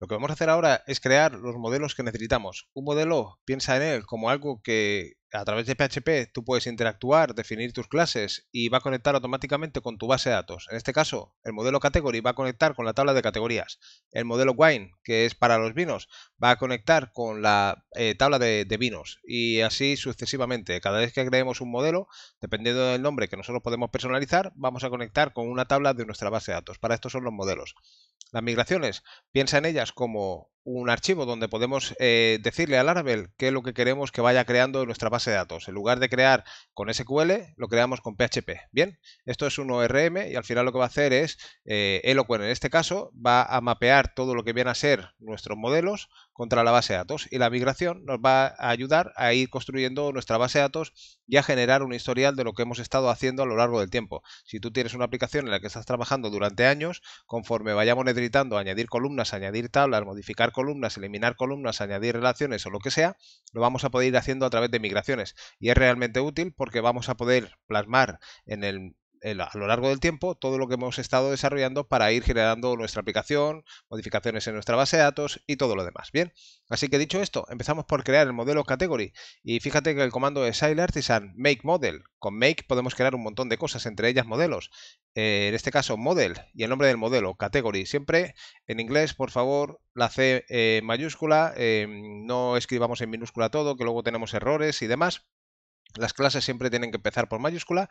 Lo que vamos a hacer ahora es crear los modelos que necesitamos. Un modelo piensa en él como algo que a través de PHP tú puedes interactuar, definir tus clases y va a conectar automáticamente con tu base de datos. En este caso, el modelo category va a conectar con la tabla de categorías. El modelo wine, que es para los vinos, va a conectar con la eh, tabla de, vinos y así sucesivamente. Cada vez que creemos un modelo, dependiendo del nombre que nosotros podemos personalizar, vamos a conectar con una tabla de nuestra base de datos. Para estos son los modelos. Las migraciones, piensa en ellas como un archivo donde podemos eh, decirle al Laravel qué es lo que queremos que vaya creando en nuestra base de datos. En lugar de crear con SQL, lo creamos con PHP. Bien, esto es un ORM y al final lo que va a hacer es eh, Eloquent, en este caso, va a mapear todo lo que viene a ser nuestros modelos contra la base de datos. Y la migración nos va a ayudar a ir construyendo nuestra base de datos y a generar un historial de lo que hemos estado haciendo a lo largo del tiempo. Si tú tienes una aplicación en la que estás trabajando durante años, conforme vayamos necesitando añadir columnas, añadir tablas, modificar columnas, eliminar columnas, añadir relaciones o lo que sea, lo vamos a poder ir haciendo a través de migraciones. Y es realmente útil porque vamos a poder plasmar en el a lo largo del tiempo todo lo que hemos estado desarrollando para ir generando nuestra aplicación, modificaciones en nuestra base de datos y todo lo demás. Bien, así que dicho esto, empezamos por crear el modelo category y fíjate que el comando es artisan make model. Con make podemos crear un montón de cosas, entre ellas modelos. Eh, en este caso model y el nombre del modelo, category. Siempre en inglés, por favor, la C eh, mayúscula, eh, no escribamos en minúscula todo, que luego tenemos errores y demás. Las clases siempre tienen que empezar por mayúscula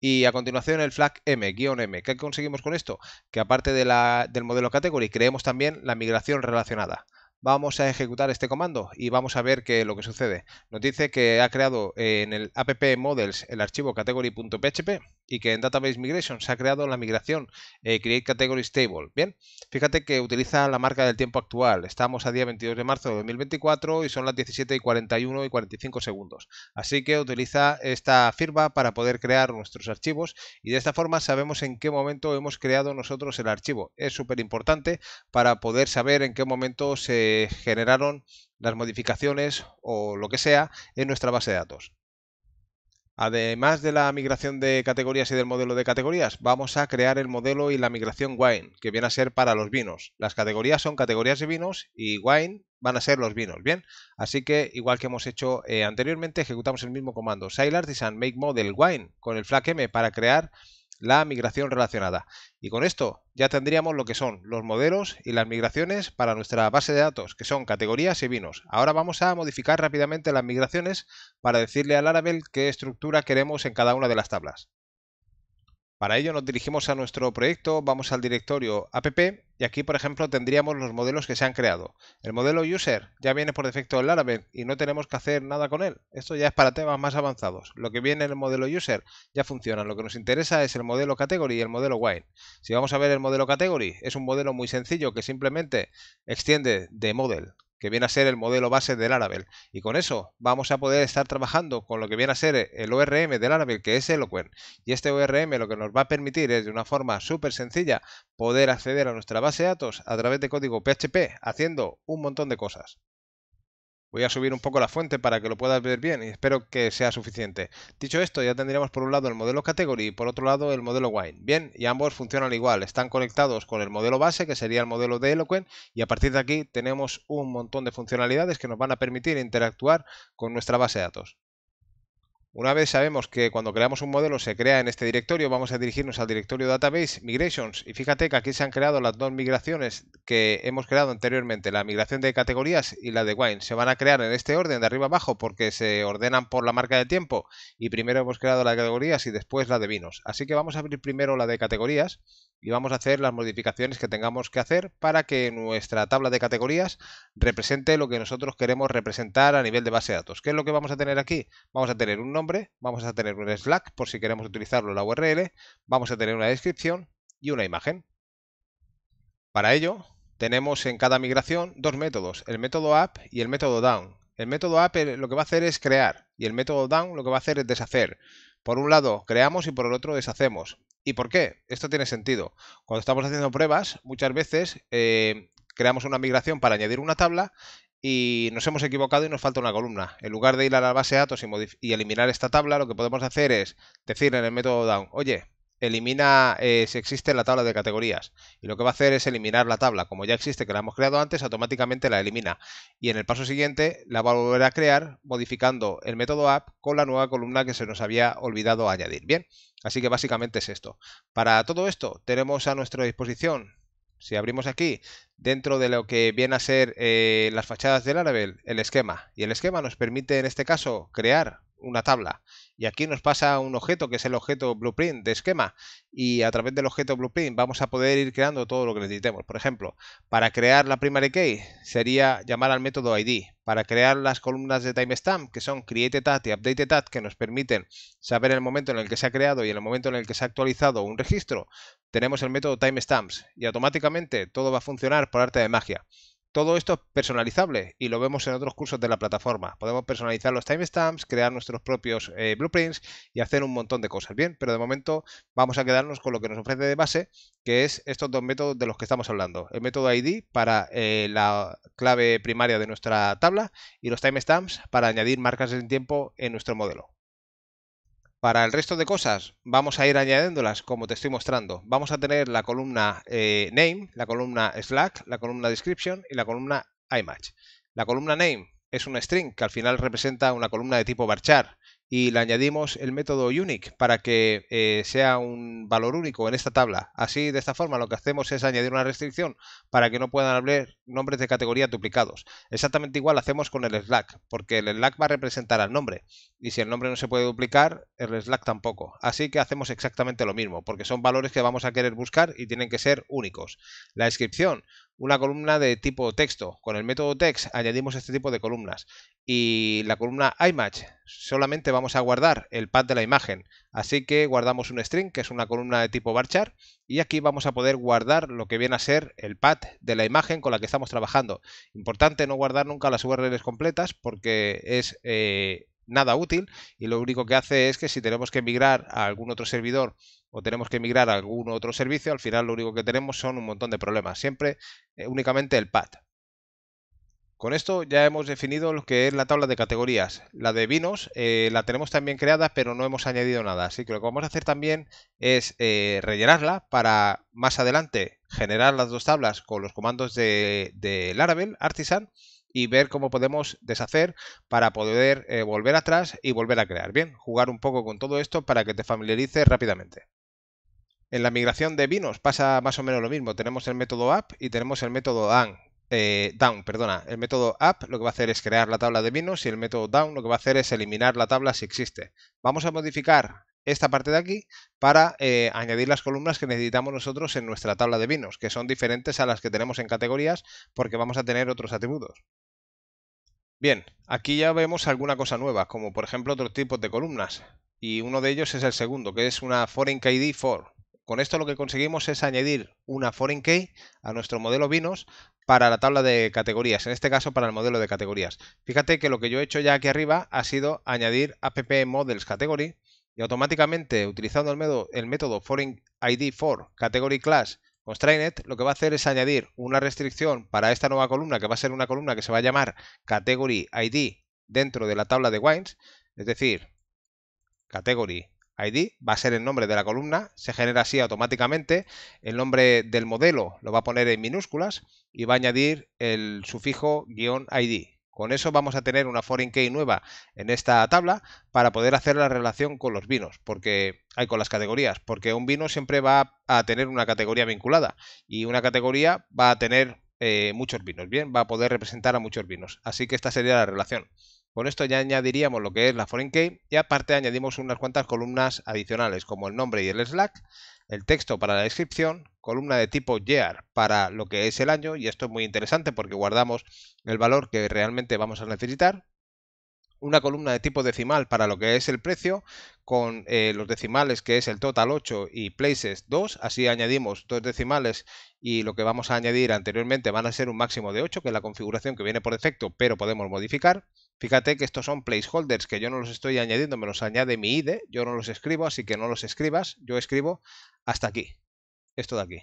y a continuación el flag m, guión m. ¿Qué conseguimos con esto? Que aparte del modelo category creemos también la migración relacionada. Vamos a ejecutar este comando y vamos a ver qué lo que sucede. Nos dice que ha creado en el app models el archivo category.php y que en Database Migration se ha creado la migración eh, Create Categories Table. Bien, fíjate que utiliza la marca del tiempo actual. Estamos a día 22 de marzo de 2024 y son las 17 y 41 y 45 segundos. Así que utiliza esta firma para poder crear nuestros archivos y de esta forma sabemos en qué momento hemos creado nosotros el archivo. Es súper importante para poder saber en qué momento se generaron las modificaciones o lo que sea en nuestra base de datos. Además de la migración de categorías y del modelo de categorías, vamos a crear el modelo y la migración wine, que viene a ser para los vinos. Las categorías son categorías de vinos y wine van a ser los vinos, ¿bien? Así que, igual que hemos hecho eh, anteriormente, ejecutamos el mismo comando, Sail artisan make model wine, con el flag m para crear la migración relacionada. Y con esto ya tendríamos lo que son los modelos y las migraciones para nuestra base de datos, que son categorías y vinos. Ahora vamos a modificar rápidamente las migraciones para decirle al Laravel qué estructura queremos en cada una de las tablas. Para ello nos dirigimos a nuestro proyecto, vamos al directorio app y aquí por ejemplo tendríamos los modelos que se han creado. El modelo user ya viene por defecto en Laravel y no tenemos que hacer nada con él. Esto ya es para temas más avanzados. Lo que viene en el modelo user ya funciona. Lo que nos interesa es el modelo category y el modelo wine. Si vamos a ver el modelo category, es un modelo muy sencillo que simplemente extiende de model que viene a ser el modelo base del Laravel. Y con eso vamos a poder estar trabajando con lo que viene a ser el ORM del Laravel, que es Eloquent. Y este ORM lo que nos va a permitir es de una forma súper sencilla poder acceder a nuestra base de datos a través de código PHP haciendo un montón de cosas. Voy a subir un poco la fuente para que lo puedas ver bien y espero que sea suficiente. Dicho esto, ya tendríamos por un lado el modelo category y por otro lado el modelo wine. Bien, y ambos funcionan igual, están conectados con el modelo base, que sería el modelo de Eloquent, y a partir de aquí tenemos un montón de funcionalidades que nos van a permitir interactuar con nuestra base de datos. Una vez sabemos que cuando creamos un modelo se crea en este directorio, vamos a dirigirnos al directorio Database Migrations y fíjate que aquí se han creado las dos migraciones que hemos creado anteriormente, la migración de categorías y la de Wine. Se van a crear en este orden de arriba abajo porque se ordenan por la marca de tiempo y primero hemos creado la de categorías y después la de vinos. Así que vamos a abrir primero la de categorías y vamos a hacer las modificaciones que tengamos que hacer para que nuestra tabla de categorías represente lo que nosotros queremos representar a nivel de base de datos. ¿Qué es lo que vamos a tener aquí? Vamos a tener un nombre, vamos a tener un Slack por si queremos utilizarlo en la URL, vamos a tener una descripción y una imagen. Para ello tenemos en cada migración dos métodos, el método app y el método down. El método app eh, lo que va a hacer es crear y el método down lo que va a hacer es deshacer. Por un lado creamos y por el otro deshacemos. ¿Y por qué? Esto tiene sentido. Cuando estamos haciendo pruebas, muchas veces eh, creamos una migración para añadir una tabla y nos hemos equivocado y nos falta una columna. En lugar de ir a la base de datos y eliminar esta tabla, lo que podemos hacer es decir en el método down, oye, elimina eh, si existe la tabla de categorías. Y lo que va a hacer es eliminar la tabla. Como ya existe, que la hemos creado antes, automáticamente la elimina. Y en el paso siguiente la va a volver a crear modificando el método app con la nueva columna que se nos había olvidado añadir. Bien, así que básicamente es esto. Para todo esto tenemos a nuestra disposición, si abrimos aquí, dentro de lo que viene a ser eh, las fachadas del Laravel, el esquema. Y el esquema nos permite en este caso crear una tabla. Y aquí nos pasa un objeto que es el objeto blueprint de esquema. Y a través del objeto blueprint vamos a poder ir creando todo lo que necesitemos. Por ejemplo, para crear la primary key sería llamar al método ID. Para crear las columnas de timestamp, que son createThat y updateThat, que nos permiten saber el momento en el que se ha creado y el momento en el que se ha actualizado un registro, tenemos el método timestamps. Y automáticamente todo va a funcionar por arte de magia. Todo esto es personalizable y lo vemos en otros cursos de la plataforma. Podemos personalizar los timestamps, crear nuestros propios eh, blueprints y hacer un montón de cosas. Bien, pero de momento vamos a quedarnos con lo que nos ofrece de base, que es estos dos métodos de los que estamos hablando. El método ID para eh, la clave primaria de nuestra tabla y los timestamps para añadir marcas en tiempo en nuestro modelo. Para el resto de cosas vamos a ir añadiéndolas como te estoy mostrando. Vamos a tener la columna eh, name, la columna slack, la columna description y la columna image. La columna name es un string que al final representa una columna de tipo varchar y le añadimos el método unique para que eh, sea un valor único en esta tabla. Así, de esta forma, lo que hacemos es añadir una restricción para que no puedan haber nombres de categoría duplicados. Exactamente igual hacemos con el Slack, porque el Slack va a representar al nombre y si el nombre no se puede duplicar, el Slack tampoco. Así que hacemos exactamente lo mismo, porque son valores que vamos a querer buscar y tienen que ser únicos. La descripción, una columna de tipo texto. Con el método text añadimos este tipo de columnas. Y la columna image solamente vamos a guardar el pad de la imagen. Así que guardamos un string, que es una columna de tipo varchar. Y aquí vamos a poder guardar lo que viene a ser el pad de la imagen con la que estamos trabajando. Importante no guardar nunca las URLs completas porque es... Eh, nada útil y lo único que hace es que si tenemos que migrar a algún otro servidor o tenemos que migrar a algún otro servicio, al final lo único que tenemos son un montón de problemas, siempre eh, únicamente el pad Con esto ya hemos definido lo que es la tabla de categorías. La de vinos eh, la tenemos también creada, pero no hemos añadido nada. Así que lo que vamos a hacer también es eh, rellenarla para más adelante generar las dos tablas con los comandos de, de Laravel, Artisan, y ver cómo podemos deshacer para poder eh, volver atrás y volver a crear. Bien, jugar un poco con todo esto para que te familiarices rápidamente. En la migración de vinos pasa más o menos lo mismo. Tenemos el método up y tenemos el método down. Eh, down perdona. El método up lo que va a hacer es crear la tabla de vinos y el método down lo que va a hacer es eliminar la tabla si existe. Vamos a modificar esta parte de aquí para eh, añadir las columnas que necesitamos nosotros en nuestra tabla de vinos, que son diferentes a las que tenemos en categorías porque vamos a tener otros atributos. Bien, aquí ya vemos alguna cosa nueva, como por ejemplo otros tipos de columnas, y uno de ellos es el segundo, que es una foreign key for. Con esto lo que conseguimos es añadir una foreign key a nuestro modelo vinos para la tabla de categorías, en este caso para el modelo de categorías. Fíjate que lo que yo he hecho ya aquí arriba ha sido añadir app models category y automáticamente utilizando el método, el foreign ID for category class constraint, lo que va a hacer es añadir una restricción para esta nueva columna que va a ser una columna que se va a llamar category ID dentro de la tabla de wines, es decir, category ID va a ser el nombre de la columna, se genera así automáticamente, el nombre del modelo lo va a poner en minúsculas y va a añadir el sufijo guión ID, con eso vamos a tener una foreign key nueva en esta tabla para poder hacer la relación con los vinos, porque hay con las categorías, porque un vino siempre va a tener una categoría vinculada y una categoría va a tener eh, muchos vinos, bien, va a poder representar a muchos vinos. Así que esta sería la relación. Con esto ya añadiríamos lo que es la foreign key y aparte añadimos unas cuantas columnas adicionales como el nombre y el slack, el texto para la descripción, columna de tipo year para lo que es el año y esto es muy interesante porque guardamos el valor que realmente vamos a necesitar, una columna de tipo decimal para lo que es el precio, con eh, los decimales que es el total 8 y places 2, así añadimos dos decimales y lo que vamos a añadir anteriormente van a ser un máximo de 8, que es la configuración que viene por defecto, pero podemos modificar. Fíjate que estos son placeholders que yo no los estoy añadiendo, me los añade mi ID, yo no los escribo, así que no los escribas, yo escribo hasta aquí, esto de aquí.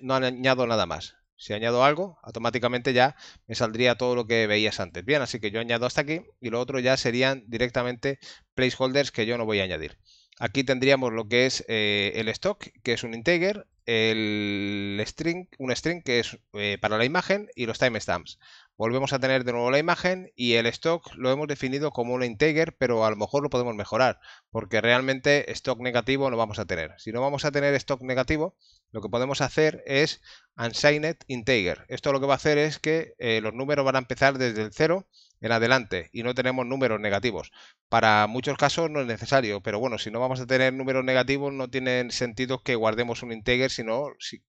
No, añado nada más. Si añado algo, automáticamente ya me saldría todo lo que veías antes. Bien, así que yo añado hasta aquí y lo otro ya serían directamente placeholders que yo no voy a añadir. Aquí tendríamos lo que es eh, el stock, que es un integer, el string, un string que es eh, para la imagen y los timestamps volvemos a tener de nuevo la imagen y el stock lo hemos definido como un integer, pero a lo mejor lo podemos mejorar, porque realmente stock negativo no vamos a tener. Si no vamos a tener stock negativo, lo que podemos hacer es unsigned integer. Esto lo que va a hacer es que eh, los números van a empezar desde el 0 en adelante y no tenemos números negativos. Para muchos casos no es necesario, pero bueno, si no vamos a tener números negativos no tiene sentido que guardemos un integer, sino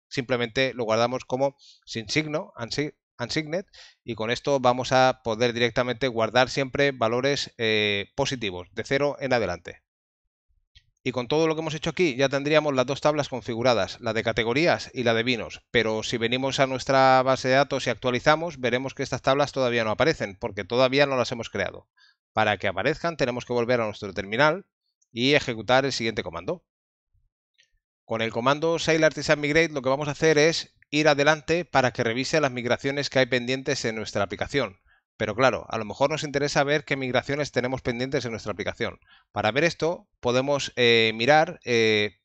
simplemente lo guardamos como sin signo, Unsigned y con esto vamos a poder directamente guardar siempre valores eh, positivos de cero en adelante. Y con todo lo que hemos hecho aquí ya tendríamos las dos tablas configuradas, la de categorías y la de vinos, pero si venimos a nuestra base de datos y actualizamos veremos que estas tablas todavía no aparecen porque todavía no las hemos creado. Para que aparezcan tenemos que volver a nuestro terminal y ejecutar el siguiente comando. Con el comando Sail Artisan Migrate lo que vamos a hacer es ir adelante para que revise las migraciones que hay pendientes en nuestra aplicación. Pero claro, a lo mejor nos interesa ver qué migraciones tenemos pendientes en nuestra aplicación. Para ver esto, podemos eh, mirar eh,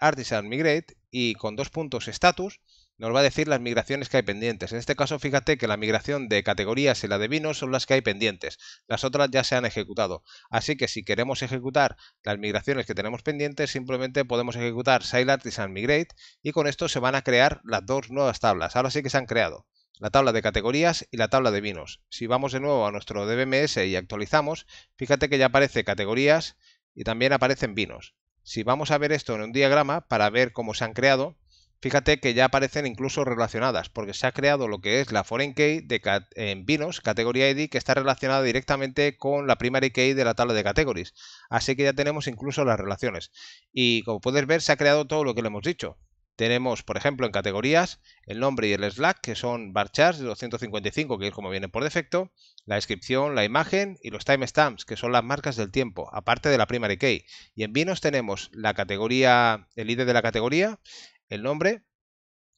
Artisan Migrate y con dos puntos status nos va a decir las migraciones que hay pendientes. En este caso, fíjate que la migración de categorías y la de vinos son las que hay pendientes. Las otras ya se han ejecutado. Así que si queremos ejecutar las migraciones que tenemos pendientes, simplemente podemos ejecutar Sail y Migrate y con esto se van a crear las dos nuevas tablas. Ahora sí que se han creado. La tabla de categorías y la tabla de vinos. Si vamos de nuevo a nuestro DBMS y actualizamos, fíjate que ya aparece categorías y también aparecen vinos. Si vamos a ver esto en un diagrama para ver cómo se han creado, Fíjate que ya aparecen incluso relacionadas, porque se ha creado lo que es la Foreign Key de en Vinos, categoría ID, que está relacionada directamente con la Primary Key de la tabla de categorías. Así que ya tenemos incluso las relaciones. Y como puedes ver, se ha creado todo lo que le hemos dicho. Tenemos, por ejemplo, en categorías el nombre y el slack, que son bar charts de 255, que es como viene por defecto, la descripción, la imagen y los timestamps, que son las marcas del tiempo, aparte de la primary key. Y en vinos tenemos la categoría, el ID de la categoría, el nombre,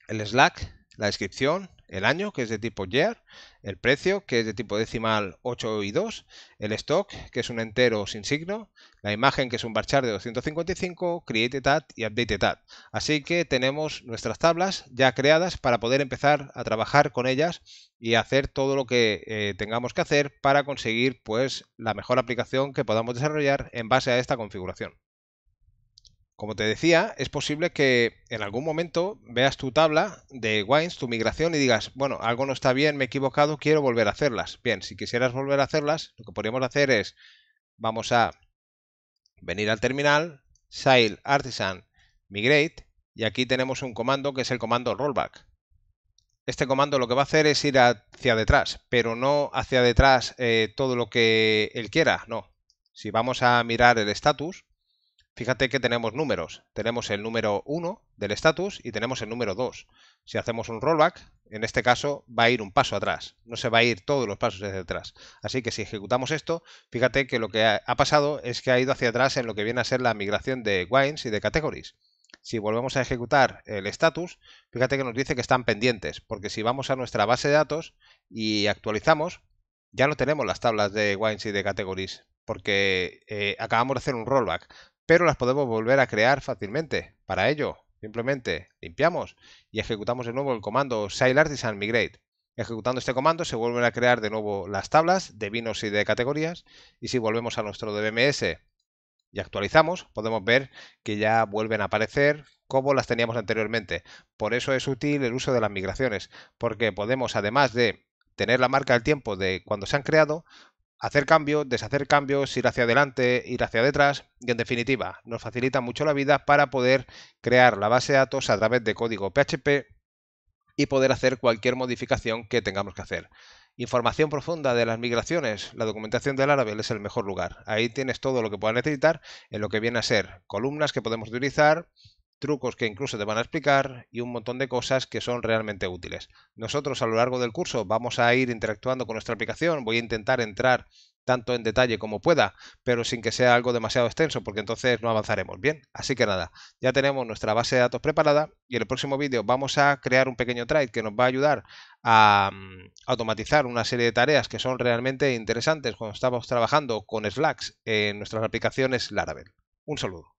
el Slack, la descripción, el año, que es de tipo year, el precio, que es de tipo decimal 8 y 2, el stock, que es un entero sin signo, la imagen, que es un barchar de 255, create y update Así que tenemos nuestras tablas ya creadas para poder empezar a trabajar con ellas y hacer todo lo que eh, tengamos que hacer para conseguir pues la mejor aplicación que podamos desarrollar en base a esta configuración. Como te decía, es posible que en algún momento veas tu tabla de wines, tu migración y digas, bueno, algo no está bien, me he equivocado, quiero volver a hacerlas. Bien, si quisieras volver a hacerlas, lo que podríamos hacer es, vamos a venir al terminal, sail Artisan Migrate, y aquí tenemos un comando que es el comando rollback. Este comando lo que va a hacer es ir hacia detrás, pero no hacia detrás eh, todo lo que él quiera, no. Si vamos a mirar el status, Fíjate que tenemos números. Tenemos el número 1 del status y tenemos el número 2. Si hacemos un rollback, en este caso va a ir un paso atrás. No se va a ir todos los pasos hacia atrás. Así que si ejecutamos esto, fíjate que lo que ha pasado es que ha ido hacia atrás en lo que viene a ser la migración de wines y de categories. Si volvemos a ejecutar el status, fíjate que nos dice que están pendientes, porque si vamos a nuestra base de datos y actualizamos, ya no tenemos las tablas de wines y de categories porque eh, acabamos de hacer un rollback pero las podemos volver a crear fácilmente. Para ello, simplemente limpiamos y ejecutamos de nuevo el comando Artisan migrate. Ejecutando este comando se vuelven a crear de nuevo las tablas de vinos y de categorías y si volvemos a nuestro DBMS y actualizamos, podemos ver que ya vuelven a aparecer como las teníamos anteriormente. Por eso es útil el uso de las migraciones, porque podemos, además de tener la marca del tiempo de cuando se han creado, hacer cambios, deshacer cambios, ir hacia adelante, ir hacia detrás y en definitiva nos facilita mucho la vida para poder crear la base de datos a través de código PHP y poder hacer cualquier modificación que tengamos que hacer. Información profunda de las migraciones, la documentación del Laravel es el mejor lugar. Ahí tienes todo lo que puedas necesitar en lo que viene a ser columnas que podemos utilizar, trucos que incluso te van a explicar y un montón de cosas que son realmente útiles. Nosotros a lo largo del curso vamos a ir interactuando con nuestra aplicación, voy a intentar entrar tanto en detalle como pueda, pero sin que sea algo demasiado extenso, porque entonces no avanzaremos bien. Así que nada, ya tenemos nuestra base de datos preparada y en el próximo vídeo vamos a crear un pequeño trade que nos va a ayudar a mm, automatizar una serie de tareas que son realmente interesantes cuando estamos trabajando con Slacks en nuestras aplicaciones Laravel. Un saludo.